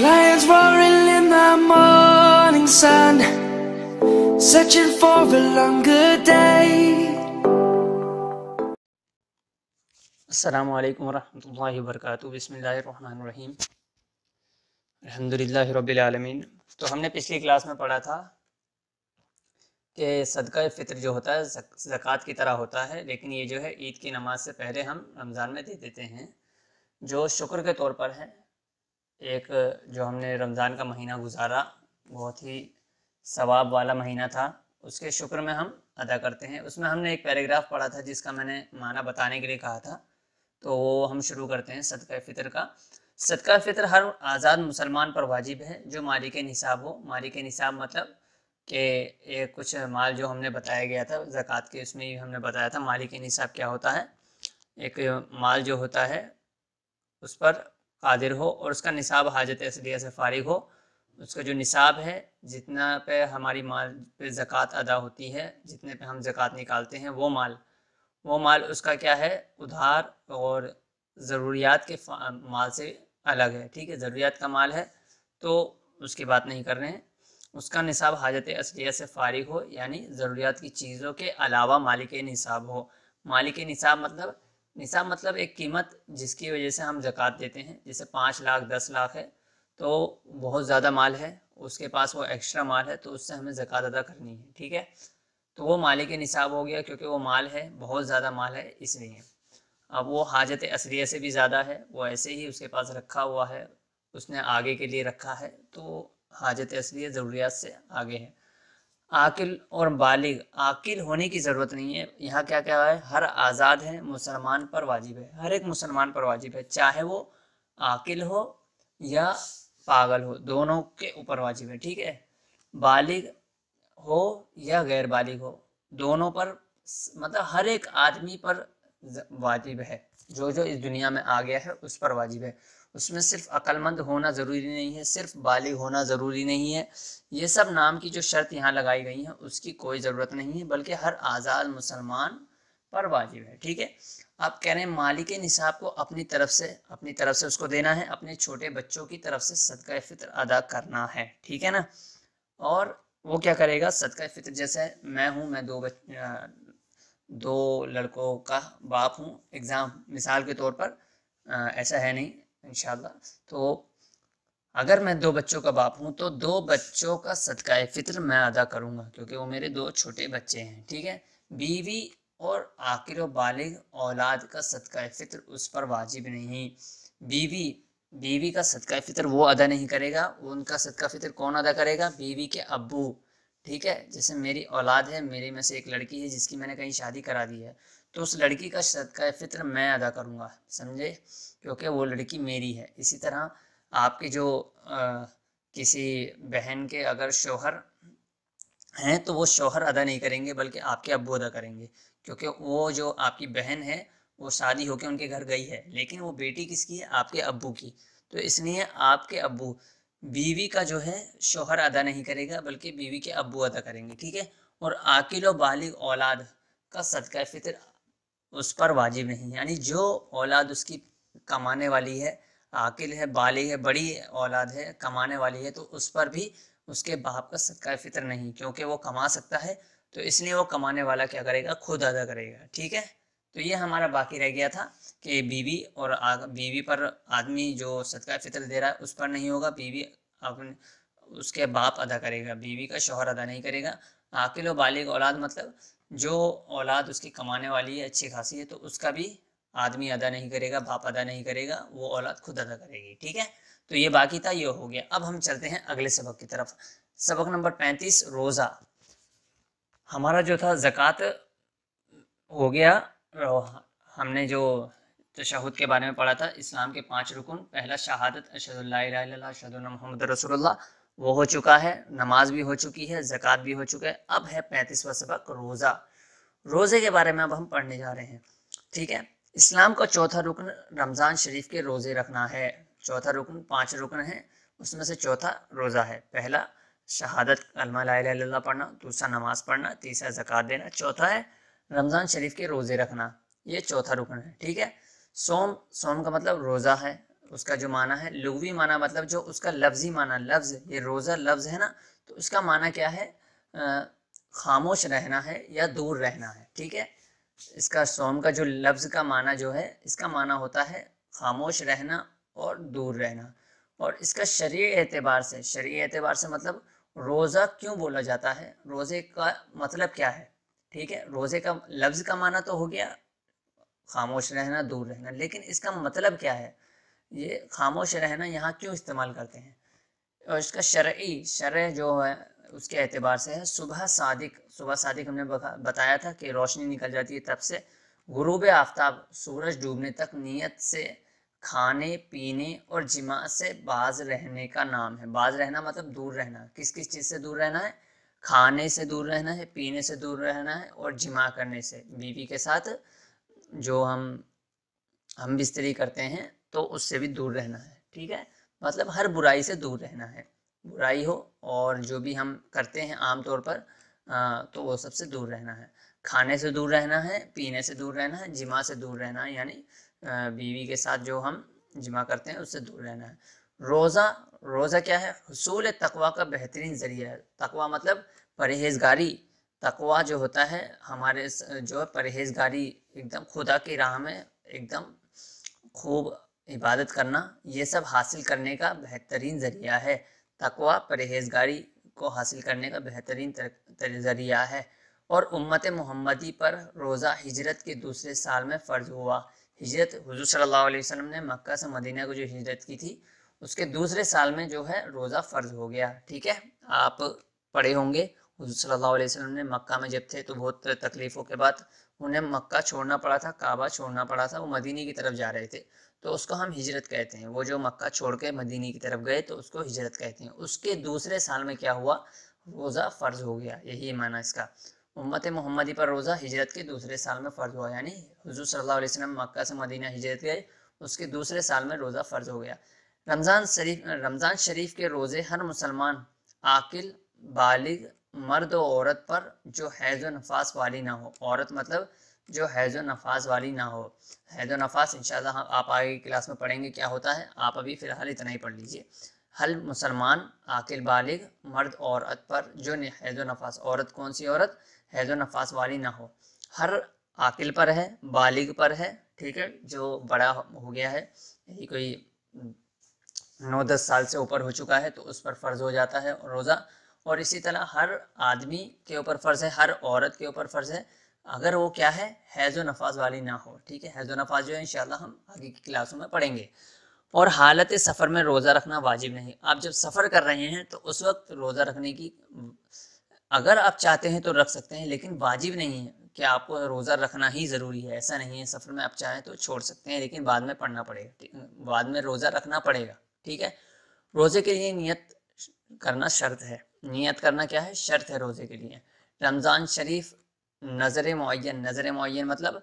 Lions roaring in the morning sun Searching for a longer day السلام عليكم ورحمة الله وبركاته بسم الله الرحمن الرحيم الحمदुलिल्लाह रब्बिल आलमीन तो हमने पिछली क्लास में पढ़ा था कि सदका फ़ितर जो होता है ज़क़़त की तरह होता है लेकिन ये जो है ईद की नमाज़ से पहले हम रमज़ान में दे देते हैं जो शुक्र के तौर पर है एक जो हमने रमज़ान का महीना गुजारा बहुत ही सवाब वाला महीना था उसके शुक्र में हम अदा करते हैं उसमें हमने एक पैराग्राफ पढ़ा था जिसका मैंने माना बताने के लिए कहा था तो वो हम शुरू करते हैं सदका फ़ितर का सदका फ़ितर हर आज़ाद मुसलमान पर वाजिब है जो मालिक निसाब हो मालिक निसाब मतलब कि एक कुछ माल जो हमने बताया गया था ज़क़़त के उसमें हमने बताया था मालिक निसाब क्या होता है एक माल जो होता है उस पर कादिर हो और उसका निसाब हाजत असलिया से फारिग हो उसका जो निसाब है जितना पे हमारी माल पे ज़क़़त अदा होती है जितने पे हम ज़क़़त निकालते हैं वो माल वो माल उसका क्या है उधार और ज़रूरियात के माल से अलग है ठीक है ज़रूरियात का माल है तो उसकी बात नहीं कर रहे हैं उसका निसाब हाजत असलिया से फारिग हो यानी ज़रूरियात की चीज़ों के अलावा मालिक निसाब हो मालिक निसाब मतलब निसाब मतलब एक कीमत जिसकी वजह से हम जक़ात देते हैं जैसे पाँच लाख दस लाख है तो बहुत ज़्यादा माल है उसके पास वो एक्स्ट्रा माल है तो उससे हमें जकवात अदा करनी है ठीक है तो वो के निसाब हो गया क्योंकि वो माल है बहुत ज़्यादा माल है इसलिए अब वो हाजत असरिया से भी ज़्यादा है वो ऐसे ही उसके पास रखा हुआ है उसने आगे के लिए रखा है तो हाजत असरिया ज़रूरियात से आगे है आकिल और बालिग आकिल होने की ज़रूरत नहीं है यहाँ क्या क्या है हर आज़ाद है मुसलमान पर वाजिब है हर एक मुसलमान पर वाजिब है चाहे वो आकिल हो या पागल हो दोनों के ऊपर वाजिब है ठीक है बालिग हो या गैर बालिग हो दोनों पर मतलब हर एक आदमी पर वाजिब है जो जो इस दुनिया में आ गया है उस पर वाजिब है उसमें सिर्फ अक्लमंद होना ज़रूरी नहीं है सिर्फ बालिग होना ज़रूरी नहीं है ये सब नाम की जो शर्त यहाँ लगाई गई है उसकी कोई ज़रूरत नहीं है बल्कि हर आज़ाद मुसलमान पर वाजिब है ठीक है आप कह रहे हैं मालिक निसाब को अपनी तरफ से अपनी तरफ से उसको देना है अपने छोटे बच्चों की तरफ से सदका फितर अदा करना है ठीक है ना और वो क्या करेगा सदका फितर जैसे मैं हूँ मैं दो बच दो लड़कों का बाप हूँ एग्ज़ाम मिसाल के तौर पर आ, ऐसा है नहीं इंशाल्लाह तो अगर मैं दो बच्चों का बाप हूँ तो दो बच्चों का सदका फितर मैं अदा करूँगा क्योंकि वो मेरे दो छोटे बच्चे हैं ठीक है बीवी और आखिर बालिग औलाद का सदका फितर उस पर वाजिब नहीं बीवी बीवी का सदका फितर वो अदा नहीं करेगा उनका सदका फितर कौन अदा करेगा बीवी के अबू ठीक है जैसे मेरी औलाद है मेरे में से एक लड़की है जिसकी मैंने कहीं शादी करा दी है तो उस लड़की का सदका फित्र मैं अदा करूँगा समझे क्योंकि वो लड़की मेरी है इसी तरह आपके जो आ, किसी बहन के अगर शोहर हैं तो वो शोहर अदा नहीं करेंगे बल्कि आपके अबू अदा करेंगे क्योंकि वो जो आपकी बहन है वो शादी होकर उनके घर गई है लेकिन वो बेटी किसकी है आपके अबू की तो इसलिए आपके अबू बीवी का जो है शोहर अदा नहीं करेगा बल्कि बीवी के अबू अदा करेंगे ठीक है और आकिल व बालिग औलाद का सदका फितर उस पर वाजिब नहीं है यानी जो औलाद उसकी कमाने वाली है आकिल है बाली है बड़ी औलाद है कमाने वाली है तो उस पर भी उसके बाप का सदका फितर नहीं क्योंकि वो कमा सकता है तो इसलिए वो कमाने वाला क्या करेगा खुद अदा करेगा ठीक है तो ये हमारा बाकी रह गया था कि बीवी और बीवी पर आदमी जो सदका फितर दे रहा है उस पर नहीं होगा बीवी अपने उसके बाप अदा करेगा बीवी का शोहर अदा नहीं करेगा आकिल व बालिग औलाद मतलब जो औलाद उसकी कमाने वाली है अच्छी खासी है तो उसका भी आदमी अदा नहीं करेगा बाप अदा नहीं करेगा वो औलाद खुद अदा करेगी ठीक है तो ये बाकी था ये हो गया अब हम चलते हैं अगले सबक की तरफ सबक नंबर पैंतीस रोज़ा हमारा जो था ज़क़़त हो गया हमने जो तशहद के बारे में पढ़ा था इस्लाम के पांच रुकन पहला शहादत अशद अशद महमद रसोल्ला वो हो चुका है नमाज भी हो चुकी है जक़ात भी हो चुका है अब है पैंतीसवा सबक रोज़ा रोज़े के बारे में अब हम पढ़ने जा रहे हैं ठीक है इस्लाम का चौथा रुकन रमज़ान शरीफ के रोज़े रखना है चौथा रुकन पांच रुकन है उसमें से चौथा रोज़ा है पहला शहादत कलमा ला पढ़ना दूसरा नमाज पढ़ना तीसरा जक़ात देना चौथा है रमज़ान शरीफ के रोज़े रखना ये चौथा रुकन है ठीक है सोम सोम का मतलब रोज़ा है उसका जो माना है लुगवी माना मतलब जो उसका लफ्जी माना लफ्ज़ ये रोज़ा लफ्ज़ है ना तो उसका माना क्या है खामोश रहना है या दूर रहना है ठीक है इसका सोम का जो लफ्ज़ का माना जो है इसका माना होता है खामोश रहना और दूर रहना और इसका शरीय एतबार से शरीय एतबार से मतलब रोज़ा क्यों बोला जाता है रोज़े का मतलब क्या है ठीक है रोज़े का लफ्ज़ का माना तो हो गया खामोश रहना दूर रहना लेकिन इसका मतलब क्या है ये खामोश रहना यहाँ क्यों इस्तेमाल करते हैं और इसका शर्य शर्य जो है उसके एतबार से है सुबह सादिक सुबह सादिक हमने बताया था कि रोशनी निकल जाती है तब से गुरूब आफ्ताब सूरज डूबने तक नीयत से खाने पीने और जिमा से बाज रहने का नाम है बाज रहना मतलब दूर रहना किस किस चीज़ से दूर रहना है खाने से दूर रहना है पीने से दूर रहना है और जिमा करने से बीवी के साथ जो हम हम बिस्तरी करते हैं तो उससे भी दूर रहना है ठीक है मतलब हर बुराई से दूर रहना है बुराई हो और जो भी हम करते हैं आमतौर पर आ, तो वो सबसे दूर रहना है खाने से दूर रहना है पीने से दूर रहना है जिमा से दूर रहना है यानी बीवी के साथ जो हम जिमा करते हैं उससे दूर रहना है रोज़ा रोज़ा क्या है हसूल तकवा का बेहतरीन ज़रिया है तकवा मतलब परहेजगारी तकवा जो होता है हमारे जो है परहेजगारी एकदम खुदा की राह में एकदम खूब इबादत करना ये सब हासिल करने का बेहतरीन ज़रिया है तकवा परहेजगारी को हासिल करने का बेहतरीन ज़रिया है और उम्मत मोहम्मदी पर रोज़ा हिजरत के दूसरे साल में फ़र्ज हुआ हिजरत हजू सल्ला वसम ने मक्का से मदीना को जो हिजरत की थी उसके दूसरे साल में जो है रोज़ा फ़र्ज हो गया ठीक है आप पढ़े होंगे हजू सल्ला वसम ने मक्का में जब थे तो बहुत तकलीफ़ों के बाद उन्हें मक्का छोड़ना पड़ा था काबा छोड़ना पड़ा था वो मदीने की तरफ जा रहे थे तो उसको हम हिजरत कहते हैं वो जो मक्का छोड़ के मदीने की तरफ गए तो उसको हिजरत कहते हैं उसके दूसरे साल में क्या हुआ रोज़ा फ़र्ज हो गया यही माना इसका उम्मत मोहम्मदी पर रोज़ा हिजरत के दूसरे साल में फ़र्ज हुआ यानी हजू सल्ला वसलम मक्का से मदीना हिजरत गए उसके दूसरे साल में रोज़ा फ़र्ज हो गया रमज़ान शरीफ रमज़ान शरीफ के रोज़े हर मुसलमान आकिल बालिग मर्द औरत पर जो हैज़ नफास वाली ना हो औरत मतलब जो हैजो नफाज वाली ना हो हैज़ो नफाज इन आप आगे क्लास में पढ़ेंगे क्या होता है आप अभी फ़िलहाल इतना ही पढ़ लीजिए हल मुसलमान आकिल बालिग मर्द औरत पर जो हैज़ो नफाज औरत कौन सी औरत हैज़ो नफाज वाली ना हो हर आकिल पर है बालिग पर है ठीक है जो बड़ा हो गया है यदि कोई नौ दस साल से ऊपर हो चुका है तो उस पर फ़र्ज हो जाता है रोज़ा और इसी तरह हर आदमी के ऊपर फ़र्ज है हर औरत के ऊपर फ़र्ज है अगर वो क्या है हैज़ो नफाज वाली ना हो ठीक है हैज़ो नफाज जो है इन हम आगे की क्लासों में पढ़ेंगे और हालत सफ़र में रोज़ा रखना वाजिब नहीं आप जब सफ़र कर रहे हैं तो उस वक्त रोज़ा रखने की अगर आप चाहते हैं तो रख सकते हैं लेकिन वाजिब नहीं है कि आपको रोज़ा रखना ही ज़रूरी है ऐसा नहीं है सफ़र में आप चाहें तो छोड़ सकते हैं लेकिन बाद में पढ़ना पड़ेगा बाद में रोज़ा रखना पड़ेगा ठीक है रोज़े के लिए नियत करना शर्त है नियत करना क्या है शर्त है रोज़े के लिए रमज़ान शरीफ नज़र मुन नज़र मुन मतलब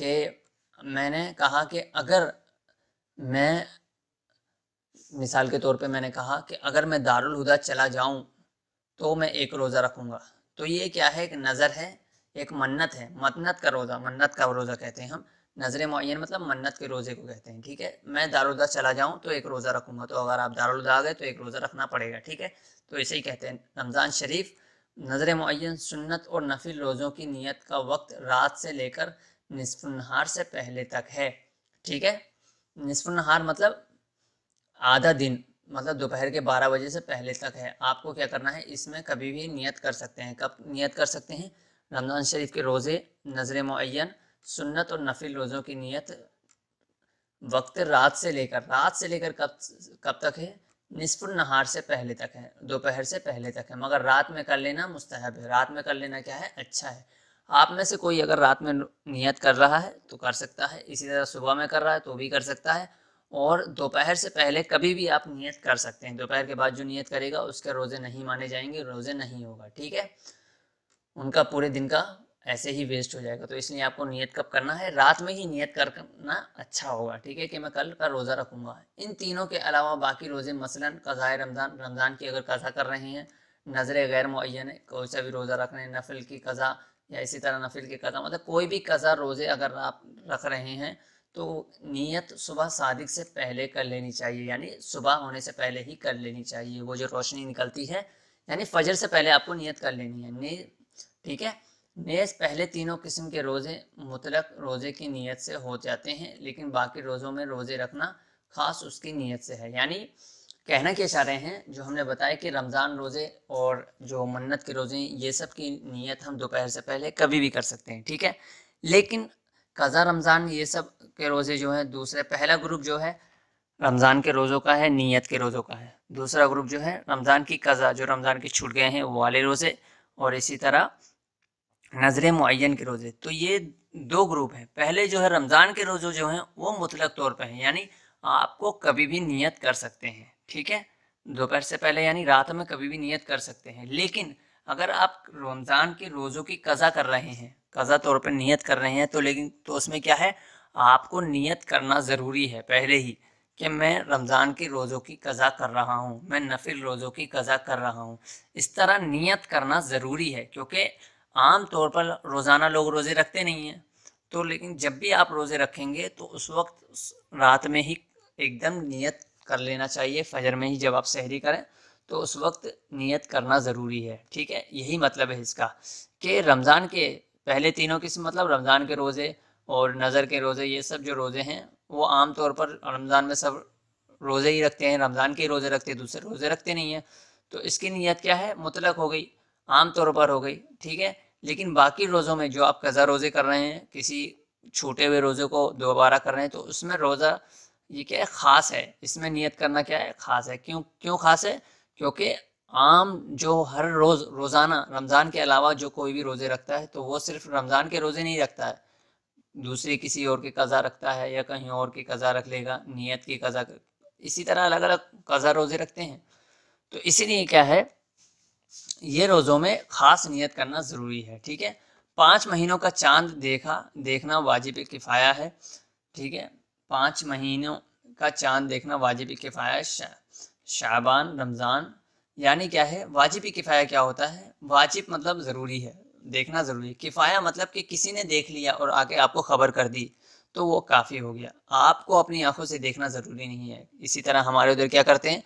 कि मैंने कहा कि अगर मैं मिसाल के तौर पे मैंने कहा कि अगर मैं दारुल हुदा चला जाऊं तो मैं एक रोज़ा रखूंगा तो ये क्या है एक नज़र है एक मन्नत है मन्नत का रोज़ा मन्नत का रोज़ा कहते हैं हम नज़र मुन मतलब मन्नत के रोज़े को कहते हैं ठीक है मैं दारुदा चला जाऊँ तो एक रोज़ा रखूंगा तो अगर आप दारुदा आ गए तो एक रोज़ा रखना पड़ेगा ठीक है तो इसे ही कहते हैं रमज़ान शरीफ नजर मुन सुन्नत और नफिल रोज़ों की नीयत का वक्त रात से लेकर नहार से पहले तक है ठीक है नहार मतलब आधा दिन मतलब दोपहर के 12 बजे से पहले तक है आपको क्या करना है इसमें कभी भी नियत कर सकते हैं कब नियत कर सकते हैं रमज़ान शरीफ के रोज़े नजर मुन सुन्नत और नफिल रोज़ों की नियत वक्त रात से लेकर रात से लेकर कब कब तक है निष्फुट नहार से पहले तक है दोपहर से पहले तक है मगर रात में कर लेना मुस्तहब है रात में कर लेना क्या है अच्छा है आप में से कोई अगर रात में नियत कर रहा है तो कर सकता है इसी तरह सुबह में कर रहा है तो भी कर सकता है और दोपहर से पहले कभी भी आप नियत कर सकते हैं दोपहर के बाद जो नियत करेगा उसके रोज़े नहीं माने जाएंगे रोज़े नहीं होगा ठीक है उनका पूरे दिन का ऐसे ही वेस्ट हो जाएगा तो इसलिए आपको नियत कब करना है रात में ही नियत करना अच्छा होगा ठीक है कि मैं कल का रोज़ा रखूंगा इन तीनों के अलावा बाकी रोज़े मसलन कज़ा रमज़ान रमज़ान की अगर कज़ा कर रहे हैं नजर गैर मुन कोई सा भी रोज़ा रख रहे हैं नफिल की कज़ा या इसी तरह नफिल की कज़ा मतलब कोई भी कज़ा रोज़े अगर आप रख रहे हैं तो नीयत सुबह सादिक से पहले कर लेनी चाहिए यानी सुबह होने से पहले ही कर लेनी चाहिए वो जो रोशनी निकलती है यानी फजर से पहले आपको नीयत कर लेनी है ठीक है नेज पहले तीनों किस्म के रोज़े मुतलक रोज़े की नीयत से हो जाते हैं लेकिन बाकी रोज़ों में रोज़े रखना ख़ास उसकी नीयत से है यानी कहना के रहे हैं जो हमने बताया कि रमज़ान रोज़े और जो मन्नत के रोज़े ये सब की नीयत हम दोपहर से पहले कभी भी कर सकते हैं ठीक है लेकिन कज़ा रमज़ान ये सब के रोज़े जो है दूसरे पहला ग्रुप जो है रमज़ान के रोज़ों का है नीयत के रोज़ों का है दूसरा ग्रुप जो है रमज़ान की कज़ा जो रमज़ान के छूट गए हैं वो वाले रोज़े और इसी तरह नजर मुन के रोज़े तो ये दो ग्रुप हैं पहले जो है रमज़ान के रोज़े जो हैं वो मुतलक तौर पर हैं यानी आपको कभी भी नियत कर सकते हैं ठीक है दोपहर से पहले यानी रात में कभी भी नियत कर सकते हैं लेकिन अगर आप रमज़ान के रोज़ों की कज़ा कर रहे हैं कज़ा तौर पर नियत कर रहे हैं तो लेकिन तो उसमें क्या है आपको नियत करना ज़रूरी है पहले ही कि मैं रमज़ान के रोज़ों की कज़ा कर रहा हूँ मैं नफिल रोज़ों की कज़ा कर रहा हूँ इस तरह नियत करना ज़रूरी है क्योंकि आम तौर पर रोज़ाना लोग रोज़े रखते नहीं हैं तो लेकिन जब भी आप रोज़े रखेंगे तो उस वक्त रात में ही एकदम नियत कर लेना चाहिए फजर में ही जब आप सहरी करें तो उस वक्त नियत करना ज़रूरी है ठीक है यही मतलब है इसका कि रमज़ान के पहले तीनों किस्म मतलब रमज़ान के रोज़े और नज़र के रोज़े ये सब जो रोज़े हैं वो आम तौर पर रमज़ान में सब रोज़े ही रखते हैं रमज़ान के रोज़े रखते हैं दूसरे रोज़े रखते नहीं हैं तो इसकी नीयत क्या है मुतलक हो गई आम तौर पर हो गई ठीक है लेकिन बाकी रोज़ों में जो आप कज़ा रोज़े कर रहे हैं किसी छूटे हुए रोज़े को दोबारा कर रहे हैं तो उसमें रोज़ा ये क्या है ख़ास है इसमें नियत करना क्या है ख़ास है क्यों क्यों ख़ास है क्योंकि आम जो हर रोज़ रोज़ाना रमज़ान के अलावा जो कोई भी रोज़े रखता है तो वो सिर्फ रमज़ान के रोज़े नहीं रखता है दूसरे किसी और के कज़ा रखता है या कहीं और के कज़ा रख लेगा नियत की कज़ा इसी तरह अलग अलग कज़ा रोज़े रखते हैं तो इसीलिए क्या है ये रोज़ों में ख़ास नियत करना ज़रूरी है ठीक है पांच महीनों का चांद देखा देखना वाजिब किफ़ाया है ठीक है पांच महीनों का चांद देखना वाजिब किफ़ाया शाबान रमज़ान यानी क्या है वाजिब किफ़ाया क्या होता है वाजिब मतलब ज़रूरी है देखना ज़रूरी है किफ़ाया मतलब कि किसी ने देख लिया और आके आपको ख़बर कर दी तो वो काफ़ी हो गया आपको अपनी आंखों से देखना ज़रूरी नहीं है इसी तरह हमारे उधर क्या करते हैं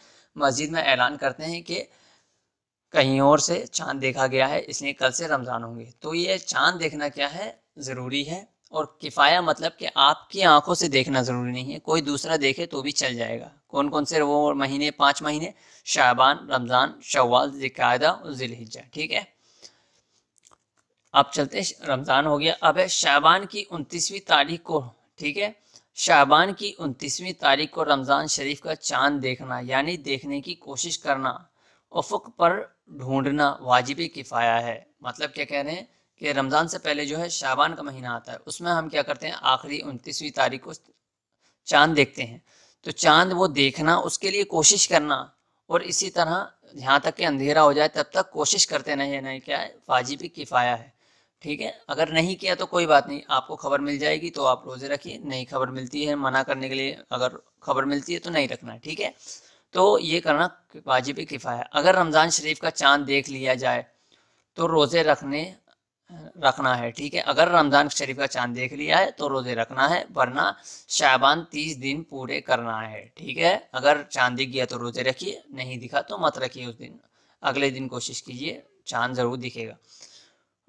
मस्जिद में ऐलान करते हैं कि कहीं और से चांद देखा गया है इसलिए कल से रमज़ान होंगे तो ये चांद देखना क्या है ज़रूरी है और किफ़ाया मतलब कि आपकी आंखों से देखना ज़रूरी नहीं है कोई दूसरा देखे तो भी चल जाएगा कौन कौन से वो महीने पांच महीने शाबान रमज़ान शवाल जिकायदा और जिलहिजा ठीक है अब चलते रमज़ान हो गया अब है शाबान की उनतीसवीं तारीख को ठीक है शाबान की उनतीसवीं तारीख को रमज़ान शरीफ का चांद देखना यानी देखने की कोशिश करना उफुक पर ढूंढना वाजिबी किफ़ाया है मतलब क्या कह रहे हैं कि रमज़ान से पहले जो है शाबान का महीना आता है उसमें हम क्या करते हैं आखिरी उनतीसवीं तारीख को चांद देखते हैं तो चांद वो देखना उसके लिए कोशिश करना और इसी तरह यहाँ तक कि अंधेरा हो जाए तब तक कोशिश करते नहीं नहीं क्या है वाजिबी किफ़ाया है ठीक है अगर नहीं किया तो कोई बात नहीं आपको खबर मिल जाएगी तो आप रोज़े रखिए नहीं खबर मिलती है मना करने के लिए अगर खबर मिलती है तो नहीं रखना ठीक है तो ये करना वाजिब है अगर रमज़ान शरीफ का चांद देख लिया जाए तो रोज़े रखने रखना है ठीक है अगर रमज़ान शरीफ का चांद देख लिया है तो रोज़े रखना है वरना शाबान तीस दिन पूरे करना है ठीक है अगर चांद दिख गया तो रोज़े रखिए नहीं दिखा तो मत रखिए उस दिन अगले दिन कोशिश कीजिए चांद ज़रूर दिखेगा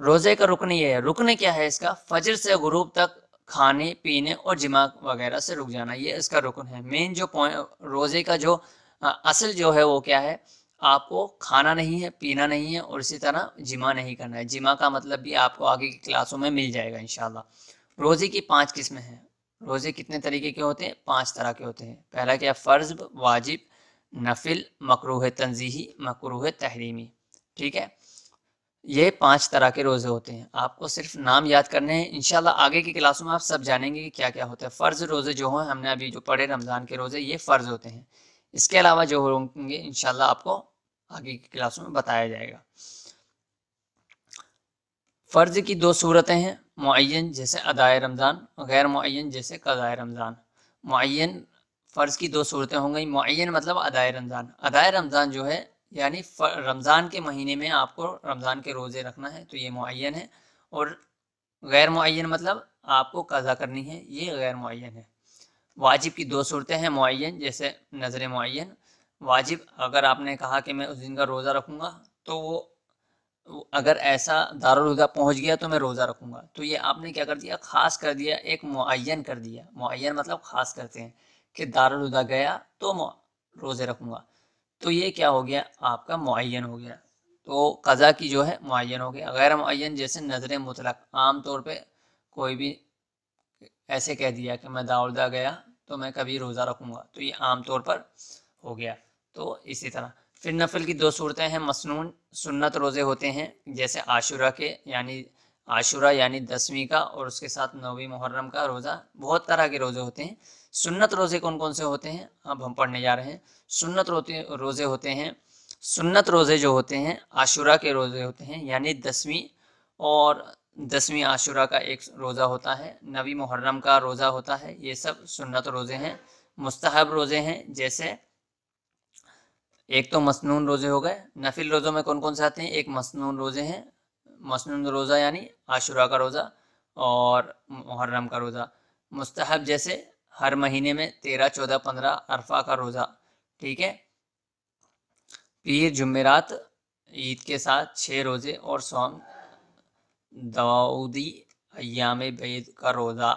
रोज़े का रुकन ये है रुकने क्या है इसका फजर से ग्रुप तक खाने पीने और जिमाग वगैरह से रुक जाना ये इसका रुकन है मेन जो पॉइंट रोज़े का जो असल जो है वो क्या है आपको खाना नहीं है पीना नहीं है और इसी तरह जिमा नहीं करना है जिमा का मतलब भी आपको आगे की क्लासों में मिल जाएगा इन रोज़े की पाँच किस्में हैं रोज़े कितने तरीके के होते हैं पाँच तरह के होते हैं पहला क्या फ़र्ज वाजिब नफिल मकरूह तनजीही मकरूह तहरीमी ठीक है ये पांच तरह के रोज़े होते हैं आपको सिर्फ नाम याद करने हैं इनशाला आगे की क्लासों में आप सब जानेंगे कि क्या क्या होता है फ़र्ज़ रोज़े जो हैं हमने अभी जो पढ़े रमज़ान के रोज़े ये फ़र्ज़ होते हैं इसके अलावा जो होंगे इनशाला आपको आगे की क्लासों में बताया जाएगा फ़र्ज की दो सूरतें हैं मुन जैसे अदाय रमज़ान गैर मुन जैसे कदाय रमज़ान मुन फ़र्ज की दो सूरतें होंगे मुन मतलब अदाय रमज़ान अदाय रमज़ान जो है यानी रमज़ान के महीने में आपको रमज़ान के रोज़े रखना है तो ये मुन है और गैर मुन मतलब आपको कज़ा करनी है ये गैर मुन है वाजिब की दो सूरतें हैं मुन जैसे नजर मुन वाजिब अगर आपने कहा कि मैं उस दिन का रोज़ा रखूँगा तो वो अगर ऐसा दारुलहुदा पहुँच गया तो मैं रोज़ा रखूँगा तो ये आपने क्या कर दिया ख़ास कर दिया एक मुन कर दिया मुन मतलब ख़ास करते हैं कि दारुलहुदा गया तो रोज़े रखूँगा तो ये क्या हो गया आपका मुन हो गया तो कज़ा की जो है मुन हो गया गैर मुन जैसे नजर मुतलक आम तौर पर कोई भी ऐसे कह दिया कि मैं दाउदा गया तो मैं कभी रोज़ा रखूँगा तो ये आम तौर पर हो गया तो इसी तरह फिर नफल की दो सूरतें हैं मसनून सुन्नत रोज़े होते हैं जैसे आशुरा के यानी आशुरा यानी दसवीं का और उसके साथ नौवीं मुहर्रम का रोज़ा बहुत तरह के रोज़े होते हैं सुन्नत रोज़े कौन कौन से होते हैं अब हम पढ़ने जा रहे हैं सुन्नत रोते रोज़े होते हैं सुन्नत रोज़े जो होते हैं आशुरा के रोज़े होते हैं यानी दसवीं और दसवीं आशुरा का एक रोज़ा होता है नवी मुहर्रम का रोज़ा होता है ये सब सुन्नत रोज़े हैं मुस्तहब रोज़े हैं जैसे एक तो मसनून रोज़े हो गए नफिल रोज़ों में कौन कौन से आते हैं एक मसनून रोज़े हैं मसनून रोज़ा यानी आशुरा का रोज़ा और मुहर्रम का रोज़ा मुस्तहब जैसे हर महीने में तेरह चौदह पंद्रह अरफा का रोज़ा ठीक है पीर जुमेरात ईद के साथ छः रोज़े और सोम दवाउदी अयाम बैद का रोज़ा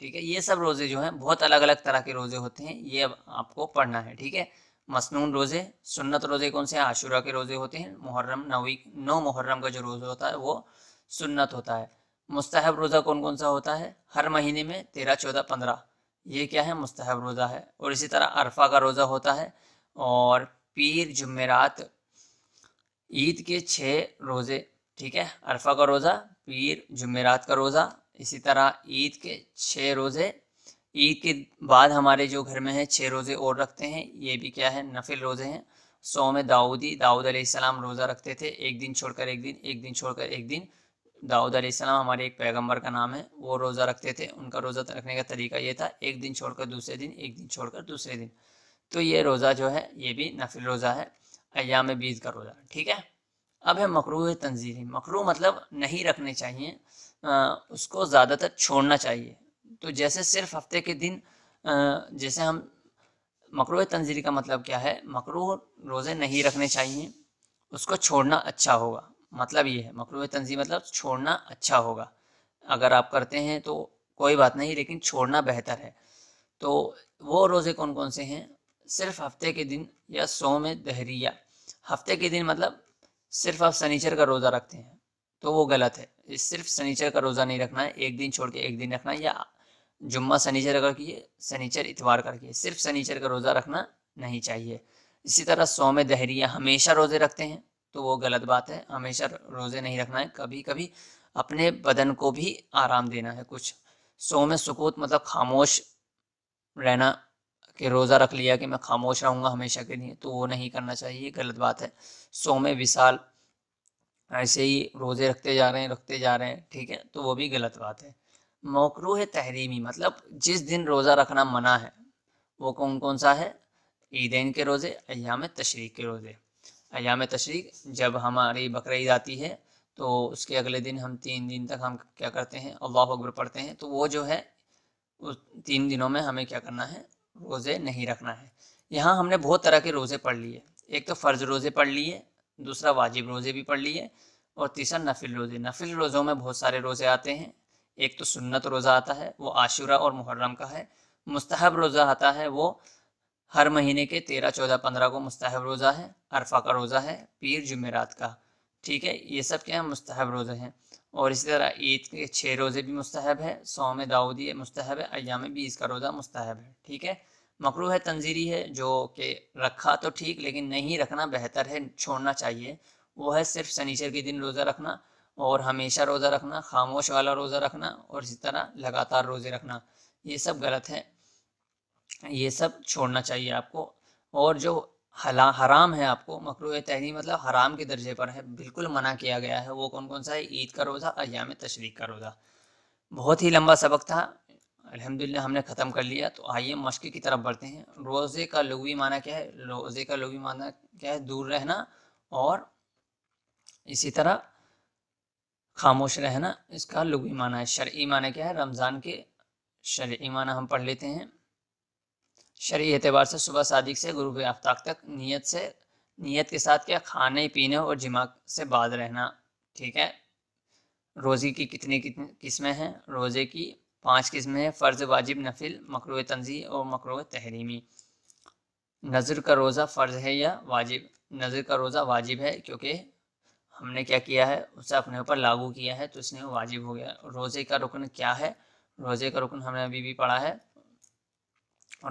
ठीक है ये सब रोज़े जो हैं बहुत अलग अलग तरह के रोज़े होते हैं ये अब आपको पढ़ना है ठीक है मसनून रोज़े सुन्नत रोज़े कौन से हैं आशुरा के रोज़े होते हैं मुहर्रम नवी नौ मुहर्रम का जो रोज़ा होता है वो सुन्नत होता है मुस्तहब रोज़ा कौन कौन सा होता है हर महीने में तेरह चौदह पंद्रह ये क्या है मुस्तहब रोज़ा है और इसी तरह अरफा का रोज़ा होता है और पीर जुमेरात ईद के छः रोज़े ठीक है अरफा का रोज़ा पीर जुमेरात का रोज़ा इसी तरह ईद के छः रोज़े ईद के बाद हमारे जो घर में है छः रोज़े और रखते हैं ये भी क्या है नफिल रोज़े हैं सौ में दाऊदी दाऊद अलैहिस्सलाम रोज़ा रखते थे एक दिन छोड़कर एक दिन एक दिन छोड़कर एक दिन दाऊद अलैहिस्सलाम हमारे एक पैगंबर का नाम है वो रोज़ा रखते थे उनका रोज़ा रखने का तरीका ये था एक दिन छोड़कर दूसरे दिन एक दिन छोड़कर दूसरे दिन तो ये रोज़ा जो है ये भी नफिल रोज़ा है अयाम बीज का रोज़ा ठीक है अब है मकरू तंजीरी मकरू मतलब नहीं रखने चाहिए उसको ज़्यादातर छोड़ना चाहिए तो जैसे सिर्फ हफ्ते के दिन जैसे हम मकरू तंजीरी का मतलब क्या है मकरू रोज़े नहीं रखने चाहिए उसको छोड़ना अच्छा होगा मतलब ये है मकरू तंजीर मतलब छोड़ना अच्छा होगा अगर आप करते हैं तो कोई बात नहीं लेकिन छोड़ना बेहतर है तो वो रोज़े कौन कौन से हैं सिर्फ हफ्ते के दिन या सौ में दहरिया हफ्ते के दिन मतलब सिर्फ आप सनीचर का रोज़ा रखते हैं तो वो गलत है सिर्फ शनीचर का रोज़ा नहीं रखना है एक दिन छोड़ के एक दिन रखना है या जुम्मा शनीचर अगर किए शनिचर इतवार करके सिर्फ सनीचर का रोज़ा रखना नहीं चाहिए इसी तरह सौम दहरिया हमेशा रोज़े रखते हैं तो वो गलत बात है हमेशा रोज़े नहीं रखना है कभी कभी अपने बदन को भी आराम देना है कुछ सो में सुकूत मतलब खामोश रहना कि रोज़ा रख लिया कि मैं खामोश रहूँगा हमेशा के लिए तो वो नहीं करना चाहिए गलत बात है सो में विशाल ऐसे ही रोज़े रखते जा रहे हैं रखते जा रहे हैं ठीक है तो वो भी गलत बात है मकरू है तहरीमी मतलब जिस दिन रोज़ा रखना मना है वो कौन कौन सा है ईदेन के रोज़े अयाम तशरी़ के रोज़े अयाम तशरी जब हमारी बकर ईद आती है तो उसके अगले दिन हम तीन दिन तक हम क्या करते हैं अल्लाह अकबर पढ़ते हैं तो वो जो है उस तीन दिनों में हमें क्या करना है रोज़े नहीं रखना है यहाँ हमने बहुत तरह के रोज़े पढ़ लिए एक तो फ़र्ज़ रोज़े पढ़ लिए दूसरा वाजिब रोज़े भी पढ़ लिए और तीसरा नफिल रोज़े नफिल रोज़ों में बहुत सारे रोज़े आते हैं एक तो सुन्नत रोज़ा आता है वो आशुरा और मुहर्रम का है मुस्तहब रोज़ा आता है वो हर महीने के तेरह चौदह पंद्रह को मुस्तहब रोज़ा है अरफा का रोज़ा है पीर जुमेरात का ठीक है ये सब क्या है मुस्तहब रोज़े हैं और इसी तरह ईद के छः रोज़े भी मुस्तहब है सोम दाऊदी मुस्तहब है अयाम बीस का रोज़ा मुस्तहब है ठीक है मकरू है तंजीरी है जो कि रखा तो ठीक लेकिन नहीं रखना बेहतर है छोड़ना चाहिए वो है सिर्फ शनिचर के दिन रोज़ा रखना और हमेशा रोज़ा रखना खामोश वाला रोज़ा रखना और इसी तरह लगातार रोज़े रखना ये सब गलत है ये सब छोड़ना चाहिए आपको और जो हला हराम है आपको मकरू तहरी मतलब हराम के दर्जे पर है बिल्कुल मना किया गया है वो कौन कौन सा है ईद का रोज़ा अयाम तशरी का रोज़ा बहुत ही लंबा सबक था अल्हम्दुलिल्लाह हमने ख़त्म कर लिया तो आइए मश्क की तरफ बढ़ते हैं रोज़े का लघवी माना क्या है रोज़े का लघवी माना क्या है दूर रहना और इसी तरह खामोश रहना इसका लघवी माना है शर्य माना क्या है रमज़ान के शर्य माना हम पढ़ लेते हैं शरी एतबार से सुबह सादिक से गुरु आफ्ताब तक नीयत से नीयत के साथ क्या खाने पीने और जिमा से बाद रहना ठीक है रोज़े की कितनी कितनी किस्में हैं रोज़े की पांच किस्में हैं फ़र्ज़ वाजिब नफिल मकर तंजी और मकर तहरीमी नज़र का रोज़ा फ़र्ज़ है या वाजिब नज़र का रोज़ा वाजिब है क्योंकि हमने क्या किया है उसे अपने ऊपर लागू किया है तो इसने वाजिब हो गया रोज़े का रुकन क्या है रोज़े का रुकन हमने अभी भी पढ़ा है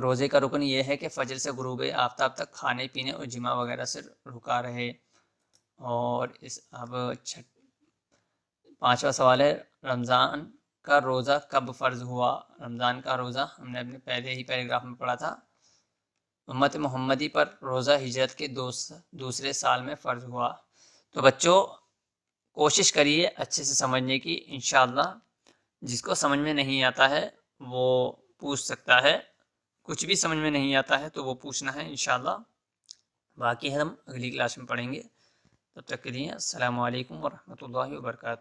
रोज़े का रुकन यह है कि फजर से गुरूब आफ्ताब तक खाने पीने और जिमा वगैरह से रुका रहे और इस अब छठ पाँचवा सवाल है रमज़ान का रोज़ा कब फ़र्ज हुआ रमज़ान का रोज़ा हमने अपने पहले ही पैराग्राफ में पढ़ा था उम्मत मोहम्मदी पर रोज़ा हिजरत के दो दूसरे साल में फ़र्ज हुआ तो बच्चों कोशिश करिए अच्छे से समझने की इन जिसको समझ में नहीं आता है वो पूछ सकता है कुछ भी समझ में नहीं आता है तो वो पूछना है इन बाकी हम अगली क्लास में पढ़ेंगे तब तक के लिए असल वरहमल वर्का